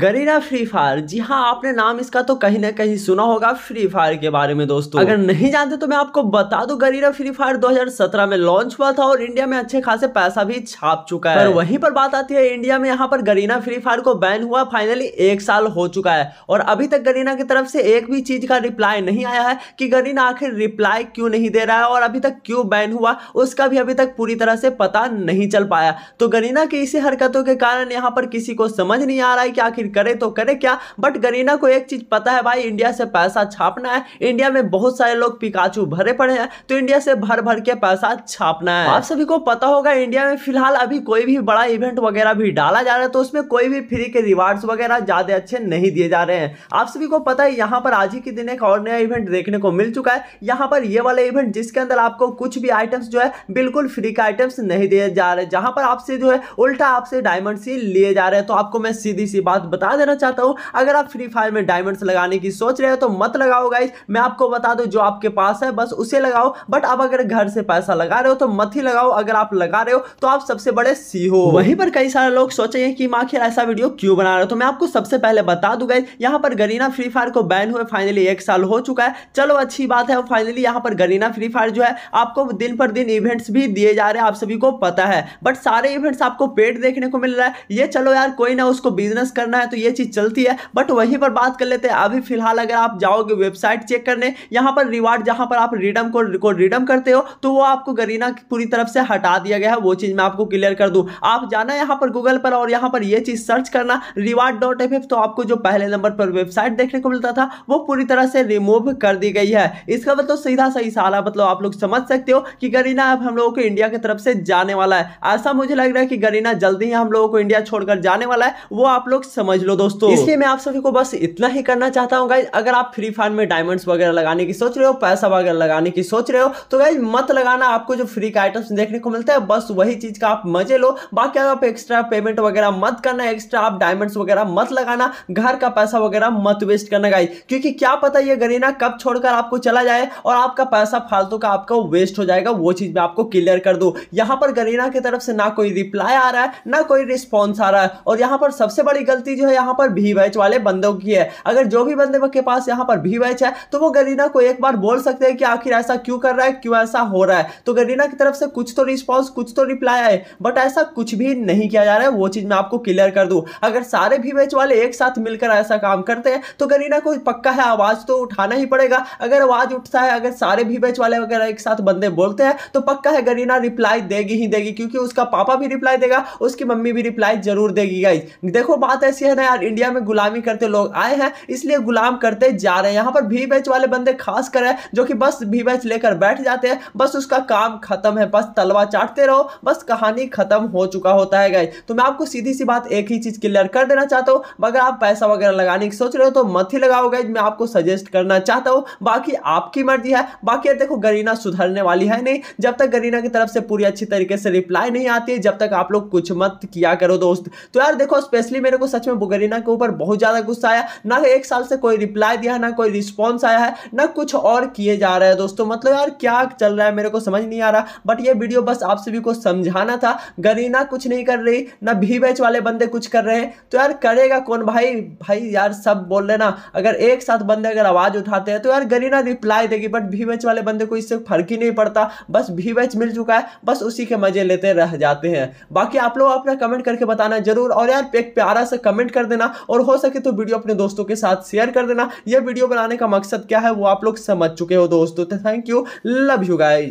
Garena free fire जी हाँ आपने नाम इसका तो कहीं ना कहीं सुना होगा फ्री फायर के बारे में दोस्तों अगर नहीं जानते तो मैं आपको बता दूं गरीना फ्री फायर 2017 में लॉन्च हुआ था और इंडिया में अच्छे खासे पैसा भी छाप चुका है पर वहीं पर बात आती है इंडिया में यहाँ पर गरीना फ्री फायर को बैन हुआ फाइनली एक साल हो चुका है और अभी तक गरीना की तरफ से एक भी चीज का रिप्लाई नहीं आया है कि गरीना आखिर रिप्लाई क्यों नहीं दे रहा है और अभी तक क्यों बैन हुआ उसका भी अभी तक पूरी तरह से पता नहीं चल पाया तो गरीना की इसी हरकतों के कारण यहाँ पर किसी को समझ नहीं आ रहा है कि आखिर लेकिन करे तो करे क्या बट गरीना को एक चीज़ पता है भाई इंडिया से पैसा छापना है इंडिया में बहुत सारे लोग पिकाचू भरे पड़े हैं तो इंडिया से भर भर के पैसा छापना है आप सभी को पता होगा इंडिया में फिलहाल अभी कोई भी बड़ा इवेंट वगैरह भी डाला जा रहा है तो उसमें कोई भी फ्री के रिवार्ड्स वगैरह ज़्यादा अच्छे नहीं दिए जा रहे हैं आप सभी को पता है यहाँ पर आज ही के दिन एक और नया इवेंट देखने को मिल चुका है यहाँ पर ये वाला इवेंट जिसके अंदर आपको कुछ भी आइटम्स जो है बिल्कुल फ्री का आइटम्स नहीं दिए जा रहे जहां पर आपसे जो है उल्टा आपसे डायमंड सी लिए जा रहे हैं तो आपको मैं सीधी सी बात बता देना चाहता हूँ अगर आप फ्री फायर में डायमंड्स लगाने की सोच रहे हो तो मत लगाओ गाइज मैं आपको बता दूँ जो आपके पास है बस उसे लगाओ बट आप अगर घर से पैसा लगा रहे हो तो मत ही लगाओ अगर आप लगा रहे हो तो आप सबसे बड़े सी e हो वहीं पर कई सारे लोग सोचेंगे कि माँ आखिर ऐसा वीडियो क्यों बना रहे हो तो मैं आपको सबसे पहले बता दूँ गाइज यहाँ पर गरीना फ्री फायर को बैन हुए फाइनली एक साल हो चुका है चलो अच्छी बात है फाइनली यहाँ पर गरीना फ्री फायर जो है आपको दिन पर दिन इवेंट्स भी दिए जा रहे हैं आप सभी को पता है बट सारे इवेंट्स आपको पेड देखने को मिल रहा है ये चलो यार कोई ना उसको बिजनेस करना है है तो ये चीज़ चलती है बट वहीं पर बात कर लेते हैं अभी फिलहाल अगर आप जाओगे वेबसाइट चेक करने यहाँ पर रिवार्ड जहाँ पर आप रिडम को, को रिडम करते हो तो वो आपको गरीना पूरी तरफ से हटा दिया गया है वो चीज़ मैं आपको क्लियर कर दूँ आप जाना यहाँ पर गूगल पर और यहाँ पर ये चीज़ सर्च करना रिवार्ड डॉट एफ तो आपको जो पहले नंबर पर वेबसाइट देखने को मिलता था वो पूरी तरह से रिमूव कर दी गई है इसका मतलब तो सीधा सही सारा मतलब आप लोग समझ सकते हो कि गरीना अब हम लोगों को इंडिया की तरफ से जाने वाला है ऐसा मुझे लग रहा है कि गरीना जल्दी ही हम लोगों को इंडिया छोड़कर जाने वाला है वो आप लोग समझ समझ लो दोस्तों इसलिए मैं आप सभी को बस इतना ही करना चाहता हूँ गाइज अगर आप फ्री फायर में डायमंड्स वगैरह लगाने की सोच रहे हो पैसा वगैरह लगाने की सोच रहे हो तो गाइज मत लगाना आपको जो फ्री का आइटम्स देखने को मिलता है बस वही चीज का आप मजे लो बाकी आप एक्स्ट्रा पेमेंट वगैरह मत करना एक्स्ट्रा आप डायमंड्स वगैरह मत लगाना घर का पैसा वगैरह मत वेस्ट करना गाइज क्योंकि क्या पता ये गरीना कब छोड़कर आपको चला जाए और आपका पैसा फालतू का आपका वेस्ट हो जाएगा वो चीज मैं आपको क्लियर कर दू यहाँ पर गरीना की तरफ से ना कोई रिप्लाई आ रहा है ना कोई रिस्पॉन्स आ रहा है और यहाँ पर सबसे बड़ी गलती जो है यहाँ पर भी वैच वाले बंदों की है अगर जो भी बंदे के पास यहाँ पर भी वैच है तो वो गरीना को एक बार बोल सकते हैं कि आखिर ऐसा क्यों कर रहा है क्यों ऐसा हो रहा है तो गरीना की तरफ से कुछ तो रिस्पॉन्स कुछ तो रिप्लाई आए बट ऐसा कुछ भी नहीं किया जा रहा है वो चीज़ मैं आपको क्लियर कर दूँ अगर सारे भी वैच वाले एक साथ मिलकर ऐसा काम करते हैं तो गरीना को पक्का है आवाज़ तो उठाना ही पड़ेगा अगर आवाज़ उठता है अगर सारे भी वैच वाले अगर एक साथ बंदे बोलते हैं तो पक्का है गरीना रिप्लाई देगी ही देगी क्योंकि उसका पापा भी रिप्लाई देगा उसकी मम्मी भी रिप्लाई जरूर देगी गाइज देखो बात ऐसी है ना यार इंडिया में गुलामी करते लोग आए हैं इसलिए गुलाम करते जा रहे हैं यहाँ पर भी बैच वाले बंदे खास कर जो कि बस भी बैच लेकर बैठ जाते हैं बस उसका काम खत्म है बस तलवा चाटते रहो बस कहानी खत्म हो चुका होता है गए तो मैं आपको सीधी सी बात एक ही चीज़ क्लियर कर देना चाहता हूँ अगर आप पैसा वगैरह लगाने की सोच रहे हो तो मत ही लगाओ गए मैं आपको सजेस्ट करना चाहता हूँ बाकी आपकी मर्जी है बाकी देखो गरीना सुधरने वाली है नहीं जब तक गरीना की तरफ से पूरी अच्छी तरीके से रिप्लाई नहीं आती है जब तक आप लोग कुछ मत किया करो दोस्त तो यार देखो स्पेशली मेरे को सच में बुगरीना के ऊपर बहुत ज़्यादा गुस्सा आया ना एक साल से कोई रिप्लाई दिया ना कोई रिस्पॉन्स आया है ना कुछ और किए जा रहे हैं दोस्तों मतलब यार क्या चल रहा है मेरे को समझ नहीं आ रहा बट ये वीडियो बस आप सभी को समझाना था गरीना कुछ नहीं कर रही ना भी बैच वाले बंदे कुछ कर रहे हैं तो यार करेगा कौन भाई भाई यार सब बोल रहे ना अगर एक साथ बंदे अगर आवाज़ उठाते हैं तो यार गरीना रिप्लाई देगी बट भी बैच वाले बंदे को इससे फर्क ही नहीं पड़ता बस भी बैच मिल चुका है बस उसी के मज़े लेते रह जाते हैं बाकी आप लोग अपना कमेंट करके बताना जरूर और यार एक प्यारा सा कमेंट कमेंट कर देना और हो सके तो वीडियो अपने दोस्तों के साथ शेयर कर देना यह वीडियो बनाने का मकसद क्या है वो आप लोग समझ चुके हो दोस्तों thank you love you guys